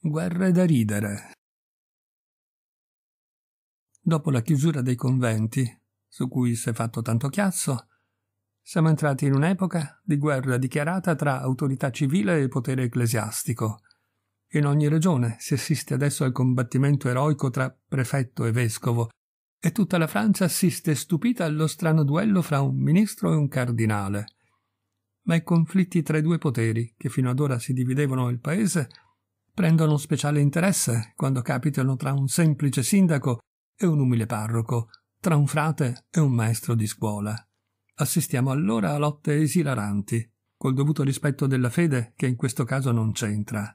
Guerre da ridere. Dopo la chiusura dei conventi, su cui si è fatto tanto chiasso, siamo entrati in un'epoca di guerra dichiarata tra autorità civile e potere ecclesiastico. In ogni regione si assiste adesso al combattimento eroico tra prefetto e vescovo, e tutta la Francia assiste stupita allo strano duello fra un ministro e un cardinale. Ma i conflitti tra i due poteri, che fino ad ora si dividevano il paese, prendono speciale interesse quando capitano tra un semplice sindaco e un umile parroco, tra un frate e un maestro di scuola. Assistiamo allora a lotte esilaranti, col dovuto rispetto della fede che in questo caso non c'entra.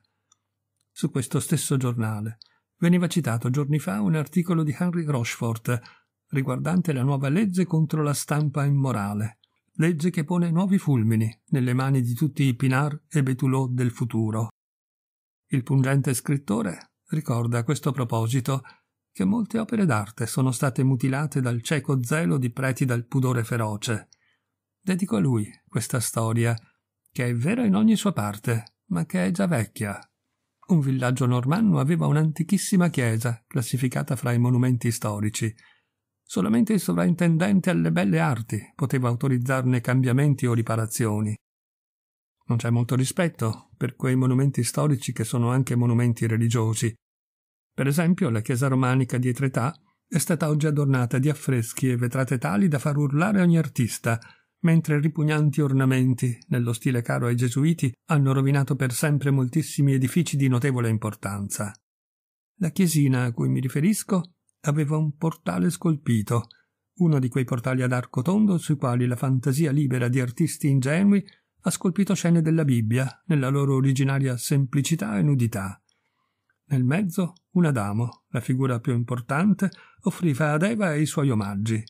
Su questo stesso giornale veniva citato giorni fa un articolo di Henry Rochefort riguardante la nuova legge contro la stampa immorale, legge che pone nuovi fulmini nelle mani di tutti i Pinar e Betulot del futuro. Il pungente scrittore ricorda a questo proposito che molte opere d'arte sono state mutilate dal cieco zelo di preti dal pudore feroce. Dedico a lui questa storia, che è vera in ogni sua parte, ma che è già vecchia. Un villaggio normanno aveva un'antichissima chiesa, classificata fra i monumenti storici. Solamente il sovrintendente alle belle arti poteva autorizzarne cambiamenti o riparazioni non c'è molto rispetto per quei monumenti storici che sono anche monumenti religiosi. Per esempio, la chiesa romanica di Etretà è stata oggi adornata di affreschi e vetrate tali da far urlare ogni artista, mentre ripugnanti ornamenti, nello stile caro ai gesuiti, hanno rovinato per sempre moltissimi edifici di notevole importanza. La chiesina a cui mi riferisco aveva un portale scolpito, uno di quei portali ad arco tondo sui quali la fantasia libera di artisti ingenui ha scolpito scene della Bibbia nella loro originaria semplicità e nudità. Nel mezzo un Adamo, la figura più importante, offriva ad Eva i suoi omaggi.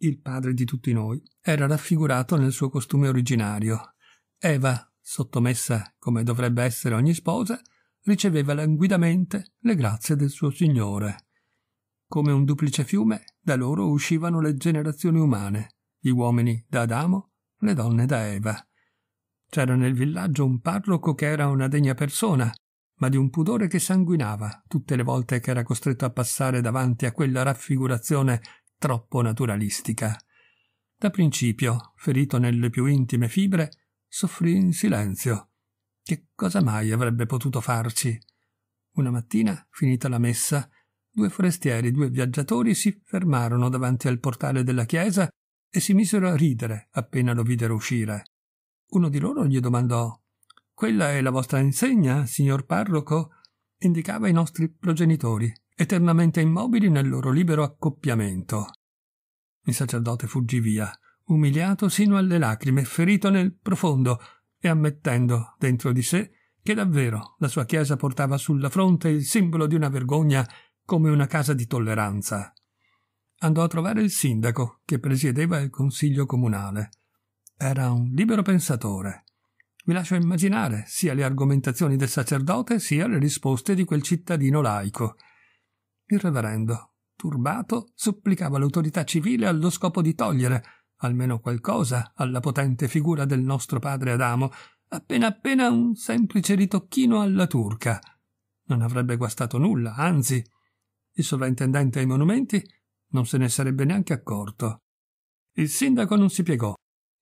Il padre di tutti noi era raffigurato nel suo costume originario. Eva, sottomessa come dovrebbe essere ogni sposa, riceveva languidamente le grazie del suo Signore. Come un duplice fiume, da loro uscivano le generazioni umane, gli uomini da Adamo, le donne da Eva. C'era nel villaggio un parroco che era una degna persona, ma di un pudore che sanguinava tutte le volte che era costretto a passare davanti a quella raffigurazione troppo naturalistica. Da principio, ferito nelle più intime fibre, soffrì in silenzio. Che cosa mai avrebbe potuto farci? Una mattina, finita la messa, due forestieri e due viaggiatori si fermarono davanti al portale della chiesa e si misero a ridere appena lo videro uscire. Uno di loro gli domandò Quella è la vostra insegna, signor parroco? Indicava i nostri progenitori, eternamente immobili nel loro libero accoppiamento. Il sacerdote fuggì via, umiliato sino alle lacrime, ferito nel profondo e ammettendo dentro di sé che davvero la sua chiesa portava sulla fronte il simbolo di una vergogna come una casa di tolleranza. Andò a trovare il sindaco, che presiedeva il consiglio comunale. Era un libero pensatore. Vi lascio immaginare sia le argomentazioni del sacerdote sia le risposte di quel cittadino laico. Il reverendo, turbato, supplicava l'autorità civile allo scopo di togliere almeno qualcosa alla potente figura del nostro padre Adamo, appena appena un semplice ritocchino alla turca. Non avrebbe guastato nulla, anzi, il sovrintendente ai monumenti non se ne sarebbe neanche accorto. Il sindaco non si piegò,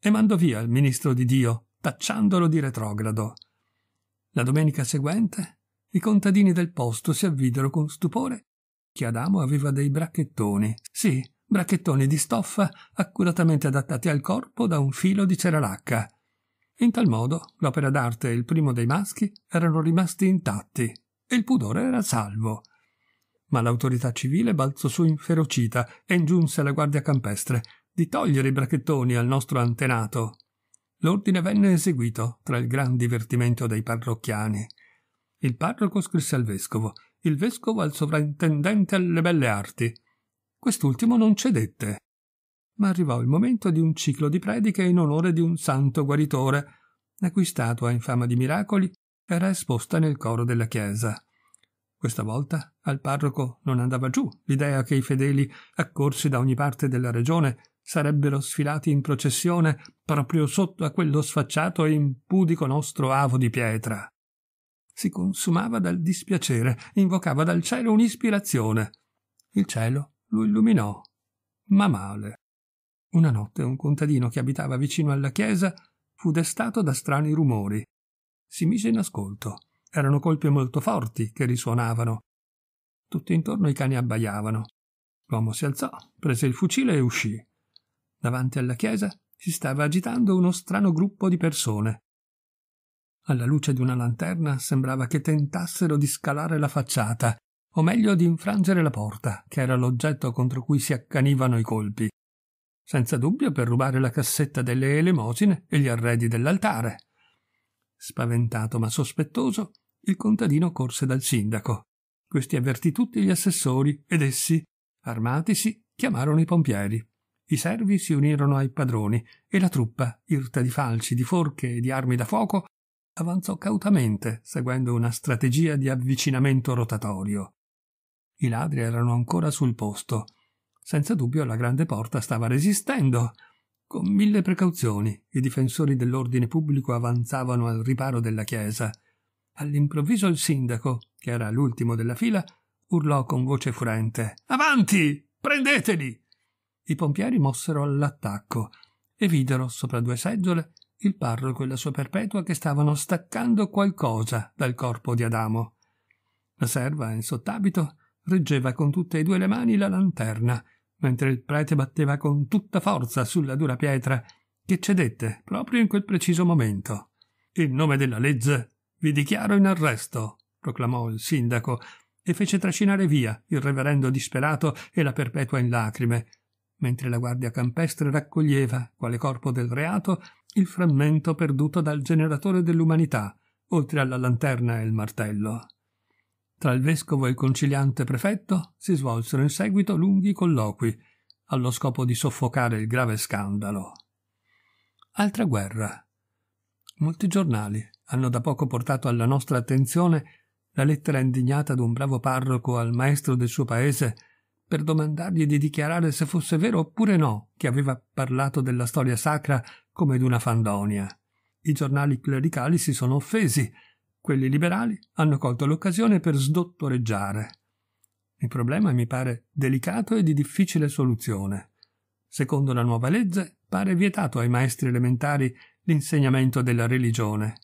e mandò via il ministro di Dio, tacciandolo di retrogrado. La domenica seguente i contadini del posto si avvidero con stupore che Adamo aveva dei bracchettoni, sì, bracchettoni di stoffa accuratamente adattati al corpo da un filo di ceralacca. In tal modo l'opera d'arte e il primo dei maschi erano rimasti intatti e il pudore era salvo. Ma l'autorità civile balzò su inferocita e ingiunse alla guardia campestre di togliere i brachettoni al nostro antenato. L'ordine venne eseguito, tra il gran divertimento dei parrocchiani. Il parroco scrisse al vescovo, il vescovo al sovrintendente alle belle arti. Quest'ultimo non cedette. Ma arrivò il momento di un ciclo di prediche in onore di un santo guaritore, la cui statua in fama di miracoli era esposta nel coro della chiesa. Questa volta al parroco non andava giù l'idea che i fedeli, accorsi da ogni parte della regione, sarebbero sfilati in processione proprio sotto a quello sfacciato e impudico nostro avo di pietra. Si consumava dal dispiacere, invocava dal cielo un'ispirazione. Il cielo lo illuminò, ma male. Una notte un contadino che abitava vicino alla chiesa fu destato da strani rumori. Si mise in ascolto. Erano colpi molto forti che risuonavano. Tutti intorno i cani abbaiavano. L'uomo si alzò, prese il fucile e uscì. Davanti alla chiesa si stava agitando uno strano gruppo di persone. Alla luce di una lanterna sembrava che tentassero di scalare la facciata, o meglio di infrangere la porta, che era l'oggetto contro cui si accanivano i colpi. Senza dubbio per rubare la cassetta delle elemosine e gli arredi dell'altare. Spaventato ma sospettoso, il contadino corse dal sindaco. Questi avvertì tutti gli assessori ed essi, armatisi, chiamarono i pompieri. I servi si unirono ai padroni e la truppa, irta di falci, di forche e di armi da fuoco, avanzò cautamente, seguendo una strategia di avvicinamento rotatorio. I ladri erano ancora sul posto. Senza dubbio la grande porta stava resistendo. Con mille precauzioni, i difensori dell'ordine pubblico avanzavano al riparo della chiesa All'improvviso il sindaco, che era l'ultimo della fila, urlò con voce furente Avanti! Prendeteli! I pompieri mossero all'attacco e videro sopra due seggiole il parroco e la sua perpetua che stavano staccando qualcosa dal corpo di Adamo. La serva, in sott'abito, reggeva con tutte e due le mani la lanterna, mentre il prete batteva con tutta forza sulla dura pietra che cedette proprio in quel preciso momento. In nome della legge, vi dichiaro in arresto, proclamò il sindaco e fece trascinare via il reverendo disperato e la perpetua in lacrime, mentre la guardia campestre raccoglieva, quale corpo del reato, il frammento perduto dal generatore dell'umanità, oltre alla lanterna e il martello. Tra il vescovo e il conciliante prefetto si svolsero in seguito lunghi colloqui, allo scopo di soffocare il grave scandalo. Altra guerra. Molti giornali hanno da poco portato alla nostra attenzione la lettera indignata d'un bravo parroco al maestro del suo paese per domandargli di dichiarare se fosse vero oppure no che aveva parlato della storia sacra come d'una fandonia. I giornali clericali si sono offesi, quelli liberali hanno colto l'occasione per sdottoreggiare. Il problema mi pare delicato e di difficile soluzione. Secondo la nuova legge, pare vietato ai maestri elementari l'insegnamento della religione.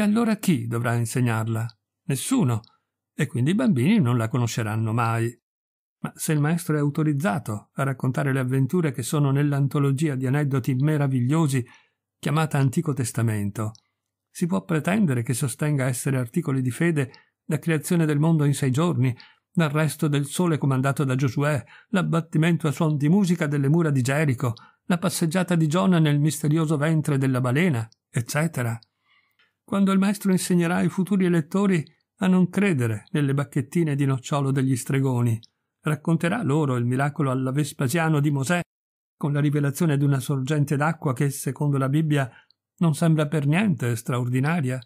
E allora chi dovrà insegnarla? Nessuno. E quindi i bambini non la conosceranno mai. Ma se il maestro è autorizzato a raccontare le avventure che sono nell'antologia di aneddoti meravigliosi chiamata Antico Testamento, si può pretendere che sostenga essere articoli di fede la creazione del mondo in sei giorni, l'arresto del sole comandato da Giosuè, l'abbattimento a suon di musica delle mura di Gerico, la passeggiata di Giona nel misterioso ventre della balena, eccetera quando il maestro insegnerà ai futuri elettori a non credere nelle bacchettine di nocciolo degli stregoni. Racconterà loro il miracolo alla Vespasiano di Mosè, con la rivelazione di una sorgente d'acqua che, secondo la Bibbia, non sembra per niente straordinaria.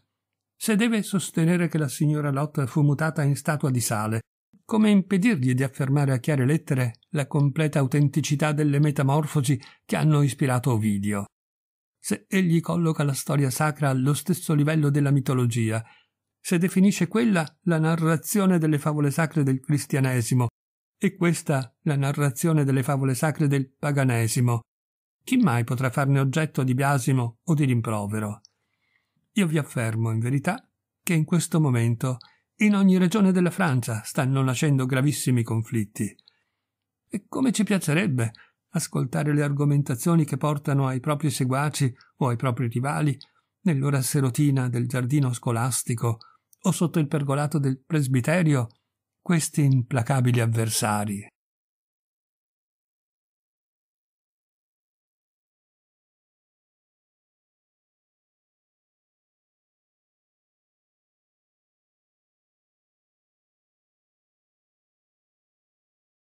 Se deve sostenere che la signora Lot fu mutata in statua di sale, come impedirgli di affermare a chiare lettere la completa autenticità delle metamorfosi che hanno ispirato Ovidio? se egli colloca la storia sacra allo stesso livello della mitologia, se definisce quella la narrazione delle favole sacre del cristianesimo e questa la narrazione delle favole sacre del paganesimo, chi mai potrà farne oggetto di biasimo o di rimprovero? Io vi affermo, in verità, che in questo momento in ogni regione della Francia stanno nascendo gravissimi conflitti. E come ci piacerebbe ascoltare le argomentazioni che portano ai propri seguaci o ai propri rivali nell'ora serotina del giardino scolastico o sotto il pergolato del presbiterio questi implacabili avversari